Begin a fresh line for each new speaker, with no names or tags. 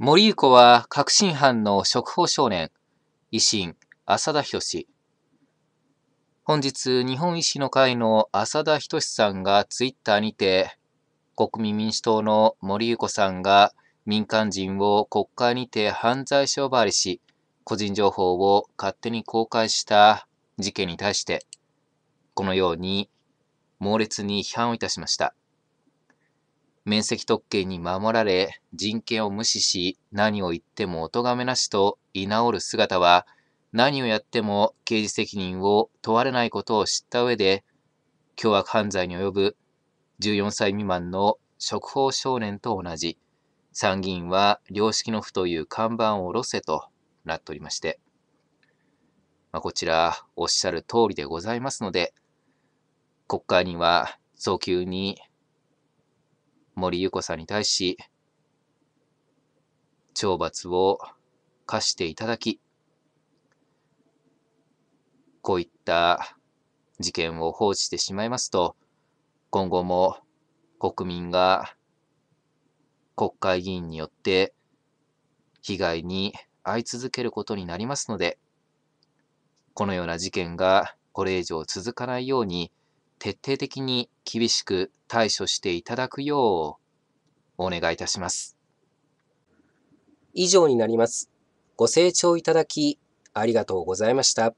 森ゆ子は革新犯の職法少年、維新、浅田博本日、日本維新の会の浅田仁さんがツイッターにて、国民民主党の森ゆ子さんが民間人を国会にて犯罪者呼ばわりし、個人情報を勝手に公開した事件に対して、このように猛烈に批判をいたしました。面積特権に守られ、人権を無視し、何を言ってもお咎めなしと居直る姿は、何をやっても刑事責任を問われないことを知った上で、凶悪犯罪に及ぶ14歳未満の職法少年と同じ、参議院は良識の府という看板を下ろせとなっておりまして、まあ、こちらおっしゃる通りでございますので、国会には早急に森ゆ子さんに対し、懲罰を課していただき、こういった事件を放置してしまいますと、今後も国民が国会議員によって被害に遭い続けることになりますので、このような事件がこれ以上続かないように徹底的に厳しく対処していただくようお願いいたします。
以上になります。ご清聴いただきありがとうござ
いました。